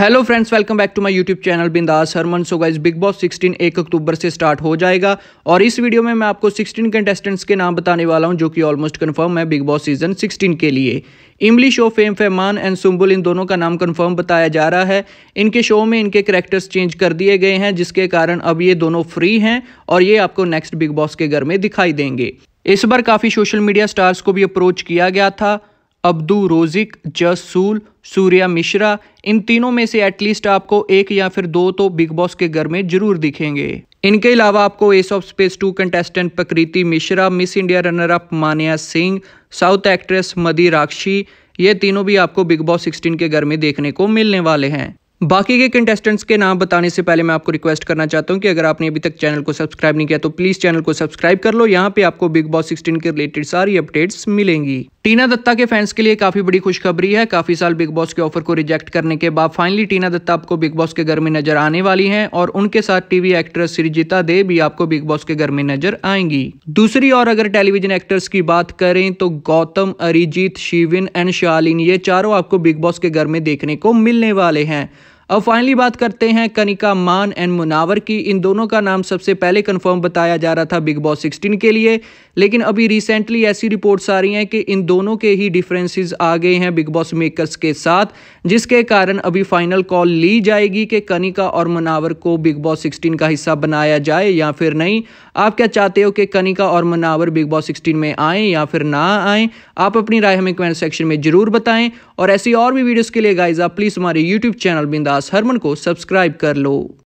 hello friends welcome back to my YouTube channel Bindass Harman so guys Bigg Boss 16 एक अक्टूबर से start हो जाएगा और इस वीडियो में मैं आपको 16 कंटेस्टेंट्स के नाम बताने वाला हूं जो कि ऑलमोस्ट कंफर्म है बिग बॉस सीजन 16 के लिए इमली शो फेम फेमान एंड सुम्बुल इन दोनों का नाम कन्फर्म बताया जा रहा है इनके शो में इनके करेक्टर्स चेंज कर दिए गए हैं जिसके कारण अब ये दोनों फ्री हैं और ये आपको नेक्स्ट बिग बॉस के घर में दिखाई देंगे इस बार काफ़ी सोशल मीडिया स्टार्स को भी अप्रोच किया गया था अब्दू रोजिक जसूल सूर्या मिश्रा इन तीनों में से एटलीस्ट आपको एक या फिर दो तो बिग बॉस के घर में जरूर दिखेंगे इनके अलावा आपको ace of space two contestant Prakriti Mishra Miss India runner up Maniya Singh south actress मदी राक्षी ये तीनों भी आपको बिग बॉस 16 के घर में देखने को मिलने वाले हैं बाकी के कंटेस्टेंट्स के नाम बताने से पहले मैं आपको रिक्वेस्ट करना चाहता हूं कि अगर आपने अभी तक चैनल को सब्सक्राइब नहीं किया तो प्लीज़ चैनल को सब्सक्राइब कर लो यहाँ पे आपको बिग बॉस 16 के रिलेटेड सारी अपडेट्स मिलेंगी टीना दत्ता के फैंस के लिए काफी बड़ी खुशखबरी है काफी साल बिग बॉस के ऑफर को रिजेक्ट करने के बाद फाइनली टीना दत्ता आपको बिग बॉस के घर में नजर आने वाली है और उनके साथ टीवी एक्ट्रेस सृजिता दे भी आपको बिग बॉस के घर में नजर आएंगी दूसरी और अगर टेलीविजन एक्टर्स की बात करें तो गौतम अरिजीत शिविन एंड शालिन ये चारों आपको बिग बॉस के घर में देखने को मिलने वाले हैं अब फाइनली बात करते हैं कनिका मान एंड मुनावर की इन दोनों का नाम सबसे पहले कंफर्म बताया जा रहा था बिग बॉस 16 के लिए लेकिन अभी रिसेंटली ऐसी रिपोर्ट्स आ रही हैं कि इन दोनों के ही डिफरेंसेस आ गए हैं बिग बॉस मेकर्स के साथ जिसके कारण अभी फाइनल कॉल ली जाएगी कि कनिका और मुनावर को बिग बॉस सिक्सटीन का हिस्सा बनाया जाए या फिर नहीं आप क्या चाहते हो कि कनिका और मुनावर बिग बॉस सिक्सटीन में आएँ या फिर ना आएँ आप अपनी राय हमें कमेंट सेक्शन में ज़रूर बताएँ और ऐसी और भी वीडियोज़ के लिए गाइजा प्लीज़ हमारे यूट्यूब चैनल बिंदा दास हरमन को सब्सक्राइब कर लो